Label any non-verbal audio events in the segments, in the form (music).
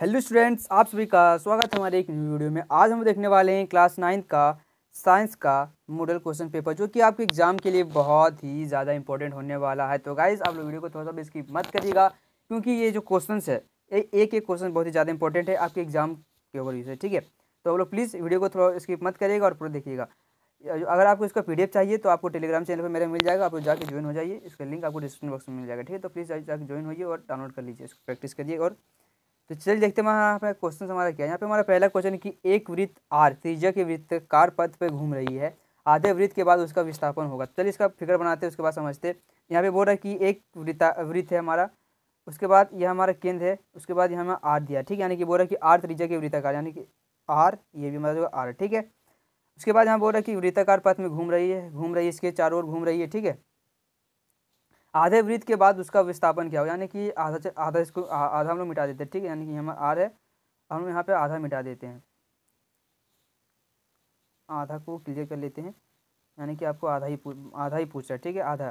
hello students आप सभी का स्वागत है हमारे एक न्यू वीडियो में आज हम देखने वाले हैं क्लास नाइन्थ का साइंस का मॉडल क्वेश्चन पेपर जो कि आपके एग्जाम के लिए बहुत ही ज़्यादा इंपॉर्टेंट होने वाला है तो गाइज आप लोग वीडियो को थोड़ा सा स्किप मत करिएगा क्योंकि ये जो क्वेश्चन है एक एक क्वेश्चन बहुत ही ज़्यादा इंपॉर्टेंट है आपके एग्जाम के ओवरव्यू से ठीक है तो आप लोग प्लीज़ वीडियो को थोड़ा स्किप मत करिएगा और पूरा देखिएगा अगर आपको इसका पी चाहिए तो आपको टेलीग्राम चैनल पर मेरा मिल जाएगा आपको जाकर ज्वाइन हो जाइए इसका लिंक आपको डिस्क्रिप्शन बॉक्स में मिल जाएगा ठीक है तो प्लीज़ जाकर ज्वाइन होइए और डाउनलोड कर लीजिए इसको प्रैक्टिस करिए और तो चलिए देखते हैं यहाँ पे क्वेश्चन हमारा क्या है यहाँ पे हमारा पहला क्वेश्चन है कि एक वृत्त आर त्रिज्या के कार पथ पर घूम रही है आधे वृत्त के बाद उसका विस्थापन होगा तो चलिए इसका फिगर बनाते हैं उसके बाद समझते हैं यहाँ पे बोल रहा है कि एक वृत्ता वृत्त है हमारा उसके बाद यह हमारा केंद्र है उसके बाद यहाँ हमें आर दिया ठीक है यानी कि बोल रहा है कि आर त्रिज्या के वृत्ताकार यानी कि आर ये भी हमारा जो आर ठीक है उसके बाद यहाँ बोल रहा है कि वृत्ताकार पथ में घूम रही है घूम रही है इसके चारों ओर घूम रही है ठीक है आधे वृत्त के बाद उसका विस्थापन क्या हो यानी कि आधा आधा इसको आधा हम लोग मिटा देते हैं ठीक है यानी कि हम आर है हम यहाँ पे आधा मिटा देते हैं आधा को क्लियर कर लेते हैं यानी कि आपको आधा ही आधा ही पूछ रहा है ठीक है आधा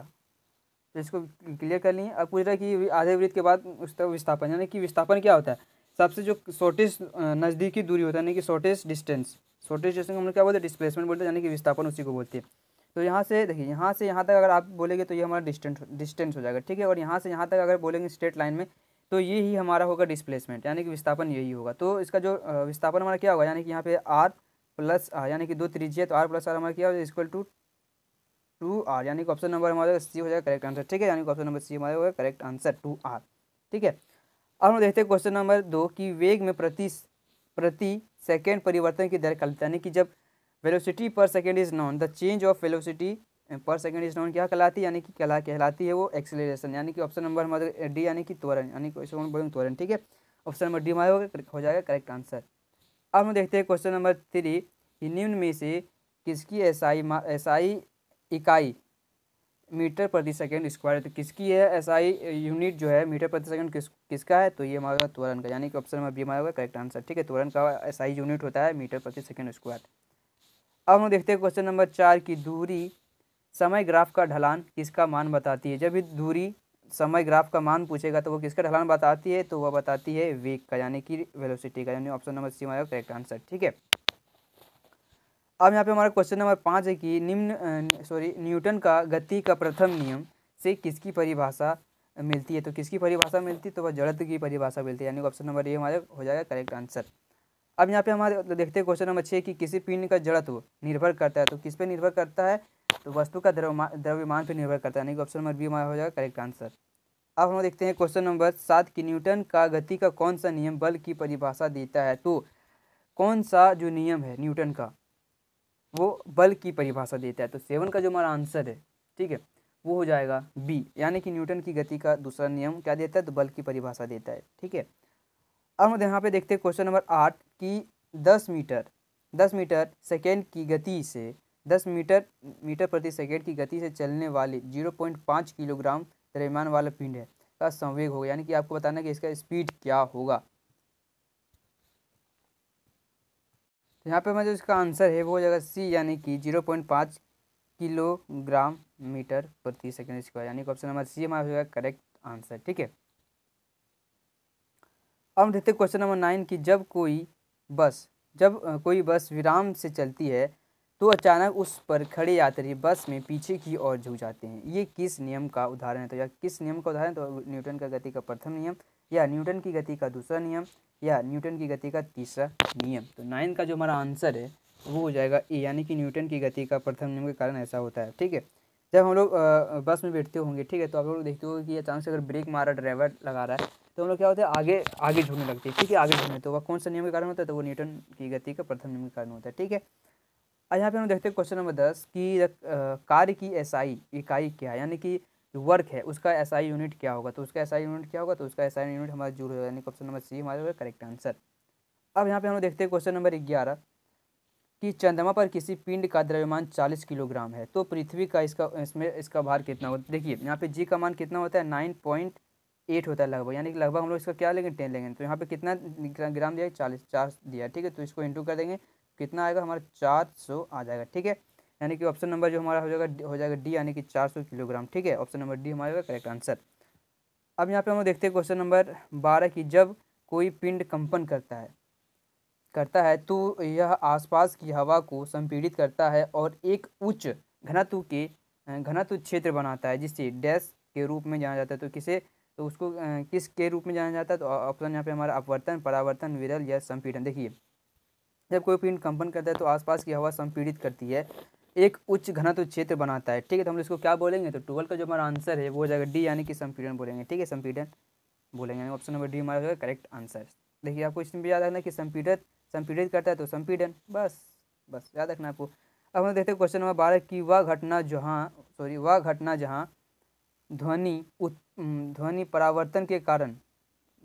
तो इसको क्लियर कर लिए अब पूछ रहा है कि आधे वृत्त के बाद उसका विस्थापन यानी कि विस्थापन क्या होता है सबसे जो शॉर्टेस्ट नज़दीकी दूरी होता है यानी कि शॉर्टेस्ट डिस्टेंस शॉर्टेस्ट डिस्टेंस हम लोग क्या बोलते हैं डिस्प्लेसमेंट बोलते हैं यानी कि विस्थापन उसी को बोलते हैं तो यहाँ से देखिए यहाँ से यहाँ तक अगर आप बोलेंगे तो ये हमारा डिस्टेंस डिस्टेंस हो जाएगा ठीक है और यहाँ से यहाँ तक अगर बोलेंगे स्ट्रेट लाइन में तो ये ही हमारा होगा डिस्प्लेसमेंट यानी कि विस्थापन यही होगा तो इसका जो विस्थापन हमारा क्या होगा यानी कि यहाँ पे आर प्लस आर यानी कि दो त्रिज्या तो आर प्लस आर हमारा क्या होगा इक्वल टू टू आर यानी कि ऑप्शन नंबर हमारा सी हो जाएगा करेक्ट आंसर ठीक है यानी कि ऑप्शन नंबर सी हमारा होगा करेक्ट आंसर टू आर ठीक है अब हम देखते हैं क्वेश्चन नंबर दो कि वेग में प्रति प्रति सेकेंड परिवर्तन की दर कल यानी कि जब velocity per second is known the change of velocity per second is known क्या कहलाती है यानी कि कला कहलाती है वो एक्सेलेशन यानी कि ऑप्शन नंबर हमारे डी यानी कि त्वरण यानी कि बोलेंगे त्वरण ठीक है ऑप्शन नंबर डी हमारे हो जाएगा करेक्ट आंसर अब हम देखते हैं क्वेश्चन नंबर थ्री निम्न में से किसकी एसआई एसआई इकाई मीटर प्रति सेकेंड स्क्वायर तो किसकी है एसआई यूनिट जो है मीटर प्रति सेकंड किस किसका है तो ये हमारा त्वरण का यानी कि ऑप्शन नंबर बी हमारा करेक्ट आंसर ठीक है त्वरण का एसआई यूनिट होता है मीटर प्रति सेकंड स्क्वायर अब हम देखते हैं क्वेश्चन नंबर चार की दूरी समय ग्राफ का ढलान किसका मान बताती है जब भी दूरी समय ग्राफ का मान पूछेगा तो वो किसका ढलान बताती है तो वह बताती है वेग का यानी कि वेलोसिटी का यानी ऑप्शन नंबर सी हमारा करेक्ट आंसर ठीक है अब यहाँ पे हमारा क्वेश्चन नंबर पाँच है कि निम्न सॉरी न्यूटन का गति का प्रथम नियम से किसकी परिभाषा मिलती है तो किसकी परिभाषा मिलती है तो वह जड़त की परिभाषा मिलती है यानी ऑप्शन नंबर ए हमारा हो जाएगा करेक्ट आंसर अब यहाँ पे हमारे मतलब देखते हैं क्वेश्चन नंबर छः कि किसी पिंड का जड़त्व तो निर्भर करता है तो किस पे निर्भर करता है तो वस्तु का द्रव्यमान पे निर्भर करता है यानी कि ऑप्शन नंबर बी हमारा हो जाएगा करेक्ट आंसर अब हम देखते हैं क्वेश्चन नंबर सात कि न्यूटन का गति का कौन सा नियम बल की परिभाषा देता है तो कौन सा जो नियम है न्यूटन का वो बल की परिभाषा देता है तो सेवन का जो हमारा आंसर है ठीक है वो हो जाएगा बी यानी कि न्यूटन की गति का दूसरा नियम क्या देता है तो बल की परिभाषा देता है ठीक है अब हम यहाँ पे देखते हैं क्वेश्चन नंबर आठ कि दस मीटर दस मीटर सेकेंड की गति से दस मीटर मीटर प्रति सेकेंड की गति से चलने वाले जीरो पॉइंट पाँच किलोग्राम द्रव्यमान वाला पिंड है का संवेग होगा यानी कि आपको बताना कि इसका स्पीड क्या होगा तो यहाँ पे मैं जो इसका आंसर है वो हो जाएगा सी यानी कि जीरो पॉइंट पाँच किलोग्राम मीटर प्रति सेकेंड स्क्वायर यानी कि ऑप्शन नंबर सी हमारा जाएगा करेक्ट आंसर ठीक है अब देखते क्वेश्चन नंबर नाइन कि जब कोई बस जब कोई बस विराम से चलती है तो अचानक उस पर खड़े यात्री बस में पीछे की ओर झुक जाते हैं ये किस नियम का उदाहरण है तो या किस नियम का उदाहरण तो न्यूटन का गति का प्रथम नियम या न्यूटन की गति का दूसरा नियम या न्यूटन की गति का तीसरा नियम तो नाइन का जो हमारा आंसर है वो हो जाएगा ए यानी कि न्यूटन की गति का प्रथम नियम के कारण ऐसा होता है ठीक है जब हम लोग बस में बैठते होंगे ठीक है तो आप लोग देखते होंगे कि अचानक से अगर ब्रेक मारा ड्राइवर लगा रहा है तो हम लोग क्या होते हैं आगे आगे झूलने लगते हैं ठीक है आगे झूलने तो वह कौन सा नियम के कारण होता है तो वो न्यूटन की गति का प्रथम नियम के कारण होता है ठीक है यहाँ पे हम देखते हैं क्वेश्चन नंबर दस कि कार्य की एसआई इकाई क्या है यानी कि वर्क है उसका एसआई यूनिट क्या होगा तो उसका एसआई यूनिट क्या होगा तो उसका एसआई यूनिट हमारा जूल होगा यानी क्वेश्चन नंबर सी हमारा करेक्ट आंसर अब यहाँ पे हम देखते हैं क्वेश्चन नंबर ग्यारह कि चंद्रमा पर किसी पिंड का द्रव्यमान चालीस किलोग्राम है तो पृथ्वी का इसका इसमें इसका भार कितना होता है देखिए यहाँ पे जी का मान कितना होता है नाइन पॉइंट एट होता है लगभग यानी कि लगभग हम लोग इसका क्या लेंगे टेन लेंगे तो यहाँ पे कितना ग्राम दिया है चालीस चार दिया है ठीक है तो इसको इंटू कर देंगे कितना आएगा हमारा चार सौ आ जाएगा ठीक है यानी कि ऑप्शन नंबर जो हमारा हो जाएगा हो जाएगा डी यानी कि चार सौ किलोग्राम ठीक है ऑप्शन नंबर डी हमारा करेक्ट आंसर अब यहाँ पे हम लोग देखते हैं क्वेश्चन नंबर बारह की जब कोई पिंड कंपन करता है करता है तो यह आसपास की हवा को संपीड़ित करता है और एक उच्च घनत्व के घनत्व क्षेत्र बनाता है जिसे डैश के रूप में जाना जाता है तो किसे तो उसको किस के रूप में जाना जाता है तो ऑप्शन यहाँ पे हमारा अपवर्तन परावर्तन विरल या संपीड़न देखिए जब कोई पिंड कंपन करता है तो आसपास की हवा संपीड़ित करती है एक उच्च घनत्व क्षेत्र बनाता है ठीक है तो हम इसको क्या बोलेंगे तो ट्वेल्व का जो हमारा आंसर है वो हो जाएगा डी यानी कि संपीड़न बोलेंगे ठीक है संपीड़न बोलेंगे यानी ऑप्शन नंबर डी हमारा होगा करेक्ट आंसर देखिए आपको इसमें भी याद रखना कि संपीड़ित संपीड़ित करता है तो संपीड़न बस बस याद रखना आपको अब हम देखते हैं क्वेश्चन नंबर बारह की वह घटना जहाँ सॉरी वह घटना जहाँ ध्वनि ध्वनि परावर्तन के कारण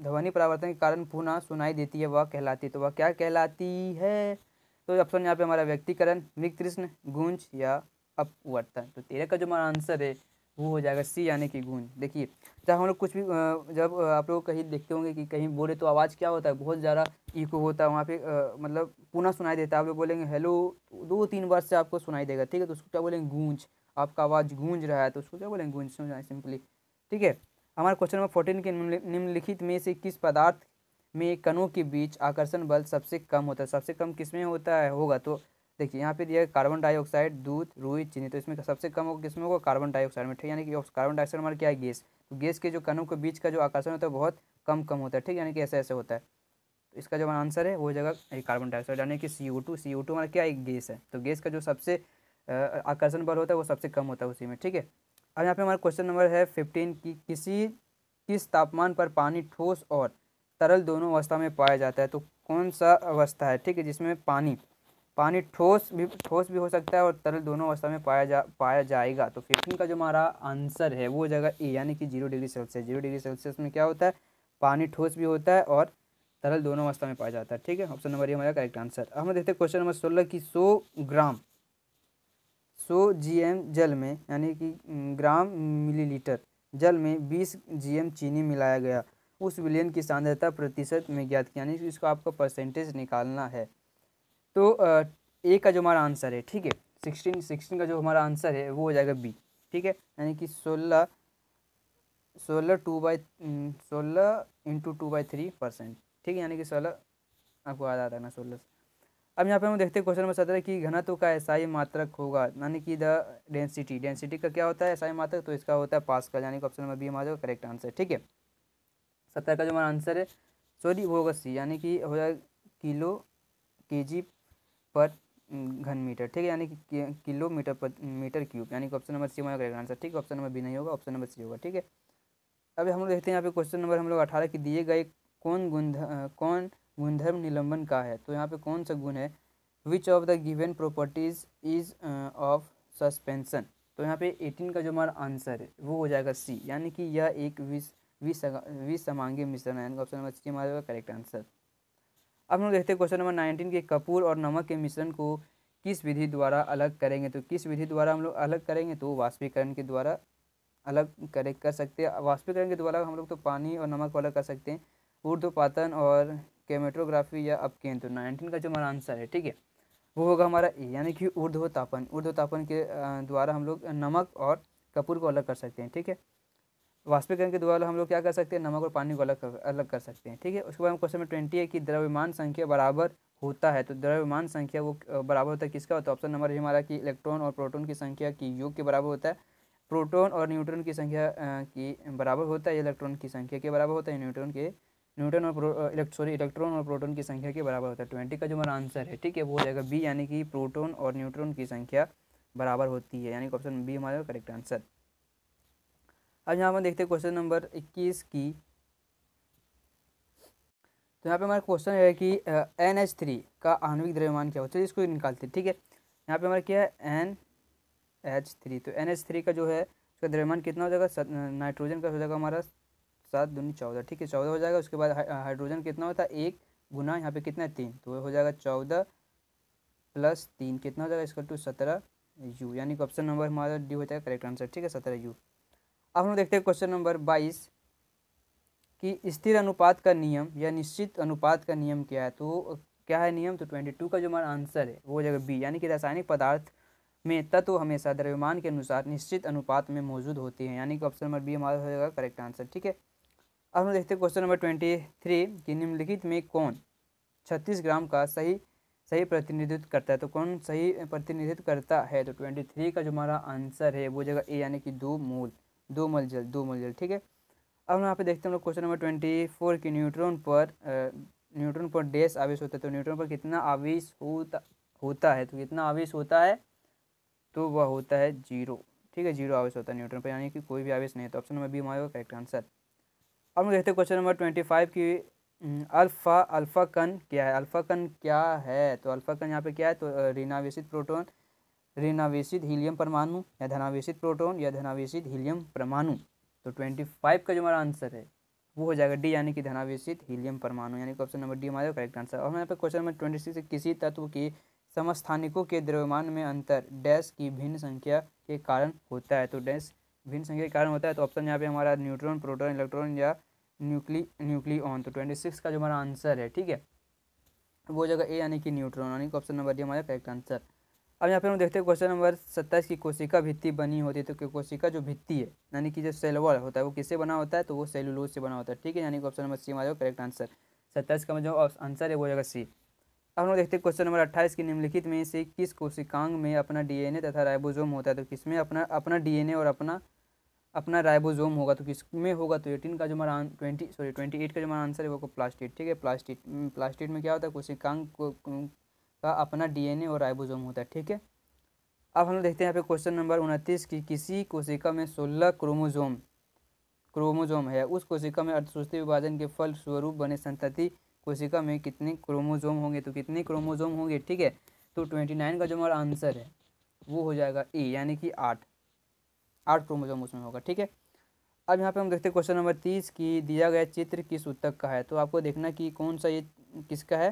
ध्वनि परावर्तन के कारण पुनः सुनाई देती है वह कहलाती है तो वह क्या कहलाती है तो ऑप्शन यहाँ पे हमारा व्यक्तिकरण मृतृष्ण गूंज या अपवर्तन तो तेरह का जो हमारा आंसर है वो हो जाएगा सी यानी कि गूंज देखिए जब हम लोग कुछ भी जब आप लोग कहीं देखते होंगे कि कहीं बोले तो आवाज़ क्या होता है बहुत ज़्यादा इको होता है वहाँ पे मतलब पुनः सुनाई देता है आप लोग बोलेंगे हेलो दो तीन बार से आपको सुनाई देगा ठीक है तो उसको क्या बोलेंगे गूंज आपका आवाज़ गूंज रहा है तो उसको क्या बोलेंगे सुन जाए सिंपली ठीक है हमारे क्वेश्चन नंबर फोर्टीन के निम्नलिखित में से किस पदार्थ में कणों के बीच आकर्षण बल सबसे कम होता है सबसे कम किस में होता है होगा तो देखिए यहाँ पे दिया कार्बन डाइऑक्साइड दूध रुई चीनी तो इसमें सबसे कम होगा किसमें होगा कार्बन डाइऑक्साइड में ठीक यानी कि कार्बन डाइऑक्साइड हमारा क्या है गैस तो गैस के जो कणों के बीच का जो आकर्षण होता है बहुत कम कम होता है ठीक यानी कि ऐसे ऐसे होता है तो इसका जो आंसर है वो जगह कार्बन डाइऑक्साइड यानी कि सी ओ टू सी ओ टू हमारा क्या गैस है तो गैस का जो सबसे आकर्षण बल होता है वो सबसे कम होता है उसी में ठीक है अब यहाँ पे हमारा क्वेश्चन नंबर है फिफ्टीन कि किसी किस तापमान पर पानी ठोस और तरल दोनों अवस्था में पाया जाता है तो कौन सा अवस्था है ठीक है जिसमें पानी पानी ठोस भी ठोस भी हो सकता है और तरल दोनों अवस्था में पाया जा पाया जाएगा तो फिफ्टीन का जो हमारा आंसर है वो जगह ए यानी कि zero degree Celsius zero degree Celsius में क्या होता है पानी ठोस भी होता है और तरल दोनों अवस्था में पाया जाता है ठीक है ऑप्शन नंबर ये हमारा करेक्ट आंसर अब हम देखते हैं क्वेश्चन नंबर सोलह की सौ ग्राम सौ जी जल में यानी कि ग्राम मिलीलीटर जल में बीस जी चीनी मिलाया गया उस विलयन की सांद्रता प्रतिशत में ज्ञात किया यानी कि इसको आपको परसेंटेज निकालना है तो ए का जो हमारा आंसर है ठीक है सिक्सटीन सिक्सटीन का जो हमारा आंसर है वो हो जाएगा बी ठीक है यानी कि सोलह सोलह टू बाई सोलह into two by three percent ठीक है यानी कि सोलह आपको याद रहा है ना सोलह अब यहाँ पे हम देखते हैं क्वेश्चन नंबर सत्रह कि घनत्व का एसआई मात्रक होगा यानी कि द डेंसिटी डेंसिटी का क्या होता है एसआई मात्रक तो इसका होता है पास का यानी कि ऑप्शन नंबर बी हमारा करेक्ट आंसर ठीक है सत्रह का जो हमारा आंसर है सॉरी वो होगा सी यानी कि हो जाएगा किलो के जी पर घन मीटर ठीक है यानी कि किलोमीटर पर मीटर क्यूब यानी कि ऑप्शन नंबर सी हमारा करेक्ट आंसर ठीक है ऑप्शन नंबर बी नहीं होगा ऑप्शन नंबर सी होगा ठीक है अभी हम लोग देखते हैं यहाँ पे क्वेश्चन नंबर हम लोग अठारह की दिए गए कौन गुंध कौन गुणधर्म निलंबन का है तो यहाँ पे कौन सा गुण है which of the given properties is of suspension तो यहाँ पे एटीन का जो हमारा आंसर है वो हो जाएगा सी यानी कि यह एक विष विसमांगी मिश्रण है ऑप्शन नंबर सी हमारा करेक्ट आंसर अब हम देखते हैं क्वेश्चन नंबर नाइनटीन के कपूर और नमक के मिश्रण को किस विधि द्वारा अलग करेंगे तो किस विधि द्वारा हम लोग अलग करेंगे तो वाष्पीकरण के द्वारा अलग करे कर सकते हैं वाष्पीकरण के द्वारा हम लोग तो पानी और नमक को अलग कर सकते हैं ऊर्ध्वपातन और केमेट्रोग्राफी या अपकेन तो नाइनटीन का जो हमारा आंसर है ठीक है वो होगा हमारा ए यानी कि ऊर्ध्वतापन ऊर्ध्वतापन के द्वारा हम लोग नमक और कपूर को अलग कर सकते हैं ठीक है वाष्पीकरण के द्वारा हम लोग क्या कर सकते हैं नमक और पानी को अलग कर, अलग कर सकते हैं ठीक है उसके बाद क्वेश्चन नंबर ट्वेंटी है कि द्रव्यमान संख्या बराबर होता है तो द्रव्यमान संख्या वो बराबर होता है किसका होता तो है ऑप्शन नंबर हमारा कि इलेक्ट्रॉन और प्रोटोन की संख्या की योग के बराबर होता है प्रोटोन और न्यूट्रॉन की संख्या की बराबर होता है इलेक्ट्रॉन की संख्या के बराबर होता है न्यूट्रॉन के न्यूटन और इलेक्ट सॉरी इलेक्ट्रॉन और प्रोटॉन की संख्या के बराबर होता है ट्वेंटी का जो हमारा आंसर है ठीक है वो हो जाएगा बी यानी कि प्रोटॉन और न्यूट्रॉन की संख्या बराबर होती है यानी कि ऑप्शन बी हमारा करेक्ट आंसर अब यहाँ पर देखते हैं क्वेश्चन नंबर इक्कीस की तो यहाँ पे हमारा क्वेश्चन है कि एन एच थ्री का आणविक द्रव्यमान क्या होता है इसको निकालते हैं ठीक है यहाँ पे हमारा क्या है एन एच थ्री तो एन एच थ्री का जो है उसका द्रव्यमान कितना हो जाएगा नाइट्रोजन का हो जाएगा हमारा सात दूनी चौदह ठीक है चौदह हो जाएगा उसके बाद हाइड्रोजन कितना होता है एक गुना यहाँ पे कितना है तीन तो हो जाएगा चौदह प्लस तीन कितना हो जाएगा इसका टू सत्रह यू यानी कि ऑप्शन नंबर हमारा डी हो जाएगा करेक्ट आंसर ठीक है सत्रह यू अब हम देखते हैं क्वेश्चन नंबर बाईस कि स्थिर अनुपात का नियम या निश्चित अनुपात का नियम क्या है तो क्या है नियम तो ट्वेंटी टू का जो हमारा आंसर है वो हो जाएगा बी यानी कि रासायनिक पदार्थ में तत्व हमेशा द्रव्यमान के अनुसार निश्चित अनुपात में मौजूद होते हैं यानी कि ऑप्शन नंबर बी हमारा हो जाएगा करेक्ट आंसर ठीक है अब हम देखते हैं क्वेश्चन नंबर ट्वेंटी थ्री कि निम्नलिखित में कौन छत्तीस ग्राम का सही सही प्रतिनिधित्व करता है तो कौन सही प्रतिनिधित्व करता है तो ट्वेंटी थ्री का जो हमारा आंसर है वो जगह ए यानी कि दो मूल दो मल जल दो मल जल ठीक है अब हम यहाँ पे देखते हैं हम लोग क्वेश्चन नंबर ट्वेंटी फोर की न्यूट्रॉन पर न्यूट्रॉन पर डेस आवेश होता है तो न्यूट्रॉन पर कितना आवेश होता होता है तो कितना आवेश होता है तो वह होता है जीरो ठीक है जीरो आवेश होता है न्यूट्रॉन पर यानी कि कोई भी आवेश नहीं है तो ऑप्शन नंबर बी हमारे करेक्ट आंसर अब हम देखते हैं क्वेश्चन नंबर ट्वेंटी फाइव की अल्फ़ा अल्फ़ा कन क्या है अल्फ़ा कन क्या है तो अल्फ़ा कन यहाँ पे क्या है तो ऋणावेशित प्रोटोन ऋणावेशित हीलियम परमाणु या धनावेशित प्रोटोन या धनावेशित हीलियम परमाणु तो ट्वेंटी फाइव का जो हमारा आंसर है वो हो जाएगा डी यानी कि धनावेशित हीलियम परमाणु यानी कि ऑप्शन नंबर डी हमारे करेक्ट आंसर और यहाँ पे क्वेश्चन नंबर ट्वेंटी सिक्स किसी तत्व की समस्थानिकों के द्रव्यमान में अंतर डैश की भिन्न संख्या के कारण होता है तो डैश भिन्न संख्या के कारण होता है तो ऑप्शन यहाँ पे हमारा न्यूट्रॉन प्रोटॉन इलेक्ट्रॉन या न्यूक्ली ऑन तो ट्वेंटी सिक्स का जो हमारा आंसर है ठीक है वो जगह ए यानी कि न्यूट्रॉन यानी कि ऑप्शन नंबर डी हमारा करेक्ट आंसर अब यहाँ पे हम देखते हैं क्वेश्चन नंबर सत्ताईस की कोशिका भित्ति बनी होती है तो कोशिका जो भित्ति है यानी कि जो सेलवर होता है वो किससे बना होता है तो वो सेलुलोज से बना होता है ठीक है यानी कि ऑप्शन नंबर सी हमारा करेक्ट आंसर सत्ताईस का जो आंसर है वो जगह सी अब हम लोग देखते हैं क्वेश्चन नंबर अट्ठाईस की निम्नलिखित में से किस कोशिकांग में अपना डीएनए तथा राइबोसोम होता है तो किसमें अपना अपना डीएनए और अपना अपना राइबोजोम होगा तो किस में होगा तो एटीन का जो हमारा ट्वेंटी सॉरी ट्वेंटी एट का जो हमारा आंसर है वो प्लास्टिड ठीक है प्लास्टिड प्लास्टिड में क्या होता है कोशिकांग को, का अपना डीएनए और राइबोजोम होता है ठीक है अब हम लोग देखते हैं यहाँ पे क्वेश्चन नंबर उनतीस की किसी कोशिका में सोलह क्रोमोजोम क्रोमोजोम है उस कोशिका में अर्थसूस्ती विभाजन के फल स्वरूप बने संतति कोशिका में कितने क्रोमोजोम होंगे तो कितने क्रोमोजोम होंगे ठीक है तो ट्वेंटी नाइन का जो हमारा आंसर है वो हो जाएगा ए यानी कि आठ आठ क्रोमोजोम उसमें होगा ठीक है अब यहाँ पे हम देखते हैं क्वेश्चन नंबर तीस की दिया गया चित्र किस उत्तक का है तो आपको देखना कि कौन सा ये किसका है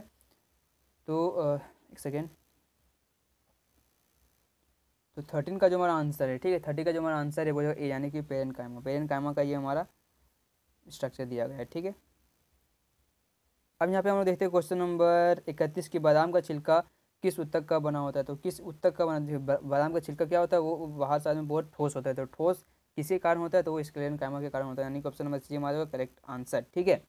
तो एक सेकेंड तो थर्टीन का जो हमारा आंसर है ठीक है थर्टीन का जो हमारा आंसर है वो जो ए यानी कि पेरन कायमा पेरन कायमा का ये हमारा स्ट्रक्चर दिया गया है ठीक है अब यहाँ पे हम लोग देखते हैं क्वेश्चन नंबर इकतीस की बादाम का छिलका किस उत्तक का बना होता है तो किस उत्तक का बना बादाम का छिलका क्या होता है वो बाहर साल में बहुत ठोस होता है तो ठोस किसी कारण होता है तो वो स्क्लेन कैमा के कारण होता है यानी कि ऑप्शन नंबर सी हमारे करेक्ट आंसर ठीक है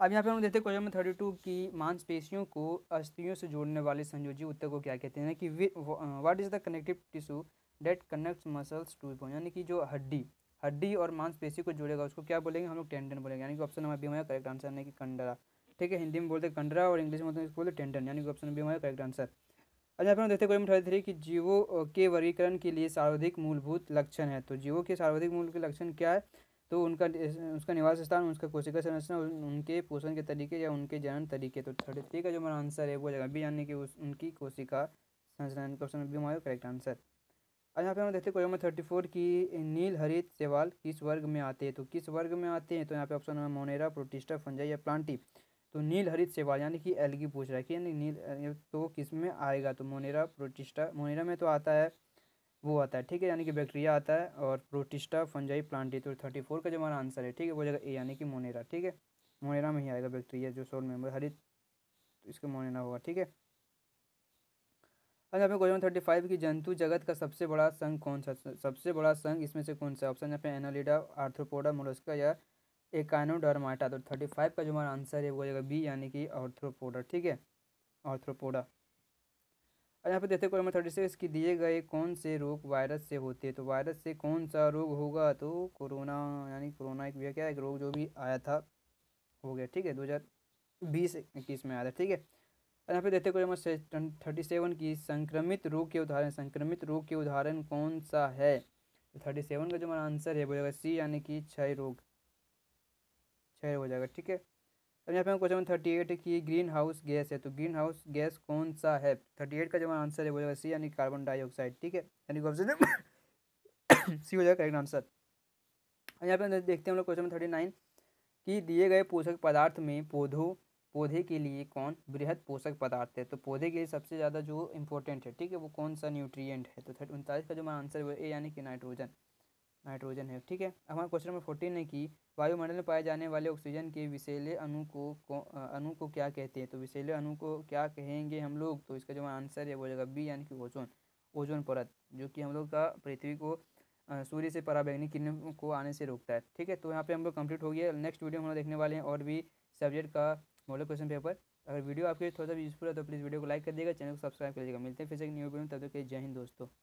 अब यहाँ पे हम देखते हैं क्वेश्चन नंबर थर्टी टू की मांसपेशियों को अस्थियों से जोड़ने वाले संयोजी उत्तर को क्या कहते हैं कि what is the connective tissue that connect muscles to bone यानी कि जो हड्डी हड्डी और मांसपेशी को जोड़ेगा उसको क्या बोलेंगे हम लोग टेंडन बोलेंगे यानी कि ऑप्शन नंबर बी हमारा करेक्ट आंसर यानी कि कंडरा ठीक है हिंदी में बोलते हैं कंडरा और इंग्लिश में बोलते हैं टेंडन यानी कि ऑप्शन बी हमारा करेक्ट आंसर अच्छा यहाँ पर हम देखते हैं क्वेश्चन थ्री कि जीवो के वर्गीकरण के लिए सर्वाधिक मूलभूत लक्षण है तो जीवो के सर्वाधिक मूल के लक्षण क्या है तो उनका उसका निवास स्थान उसका कोशिका संरचना उनके पोषण के तरीके या उनके जनन तरीके तो थर्टी थ्री का जो हमारा आंसर है वो जगह भी यानी कि उनकी कोशिका संरचना ऑप्शन बी हमारा करेक्ट आंसर अच्छा यहाँ पे हम देखते हैं क्वेश्चन नंबर थर्टी फोर की नील हरित सेवाल किस वर्ग में आते हैं तो किस वर्ग में आते हैं तो यहाँ पे ऑप्शन है मोनेरा प्रोटिस्टा फंजाई या प्लांटी तो नील हरित सेवा यानी कि एलगी पूछ रहा है कि यानी नील तो किस में आएगा तो मोनेरा प्रोटिस्टा मोनेरा में तो आता है वो आता है ठीक है यानी कि बैक्टीरिया आता है और प्रोटिस्टा फंजाई प्लांटी तो थर्टी फोर का जो हमारा आंसर है ठीक है वो जगह ए यानी कि मोनेरा ठीक है मोनेरा में ही आएगा बैक्टीरिया जो सोल मेंबर हरित तो इसका मोनेरा होगा ठीक है अगर हमें क्वेश्चन थर्टी फाइव की जंतु जगत का सबसे बड़ा संघ कौन सा सबसे बड़ा संघ इसमें से कौन सा ऑप्शन यहाँ पे एनालिडा आर्थ्रोपोडा मोलस्का या एकानोडर्माटा तो थर्टी फाइव का जो हमारा आंसर है वो हो जाएगा बी यानी कि ऑर्थ्रोपोडा ठीक है ऑर्थ्रोपोडा और यहाँ पे देखते हैं थर्टी सिक्स की दिए गए कौन से रोग वायरस से होते हैं तो वायरस से कौन सा रोग होगा तो कोरोना यानी कोरोना एक क्या एक रोग जो भी आया था हो गया ठीक है दो हज़ार बीस इक्कीस में आया था ठीक है यहाँ पे देखते क्वेश्चन थर्टी सेवन की संक्रमित रोग के उदाहरण संक्रमित रोग के उदाहरण कौन सा है थर्टी तो सेवन का जो हमारा आंसर है वो सी यानी कि क्षय रोग छः हो जाएगा ठीक है अब यहाँ पे हम क्वेश्चन थर्टी एट की ग्रीन हाउस गैस है तो ग्रीन हाउस गैस कौन सा है थर्टी एट का जो आंसर है वो सी यानी कार्बन डाइऑक्साइड ठीक है यानी ऑप्शन सी (coughs) हो जाएगा करेक्ट आंसर अब यहाँ पे देखते हैं हम लोग क्वेश्चन थर्टी नाइन की दिए गए पोषक पदार्थ में पौधों पौधे के लिए कौन बृहद पोषक पदार्थ है तो पौधे के लिए सबसे ज़्यादा जो इम्पोर्टेंट है ठीक है वो कौन सा न्यूट्रिएंट है तो थर्टी उनतालीस का जो हमारा आंसर है वो ए यानी कि नाइट्रोजन नाइट्रोजन है ठीक है हमारे क्वेश्चन नंबर फोर्टीन है कि वायुमंडल में पाए जाने वाले ऑक्सीजन के विषैले अणु को, अणु को क्या कहते हैं तो विषैले अणु को क्या कहेंगे हम लोग तो इसका जो आंसर है वो जगह बी यानी कि ओजोन ओजोन परत जो कि हम लोग का पृथ्वी को सूर्य से पराबैंगनी किरण को आने से रोकता है ठीक है तो यहाँ पे हम लोग कंप्लीट हो गया नेक्स्ट वीडियो हम लोग देखने वाले हैं और भी सब्जेक्ट का मॉडल क्वेश्चन पेपर अगर वीडियो आपके लिए थोड़ा सा यूजफुल है तो प्लीज़ वीडियो को लाइक कर देगा चैनल को सब्सक्राइब कर दीजिएगा मिलते हैं फिर से एक न्यू वीडियो में तब तक जय हिंद दोस्तों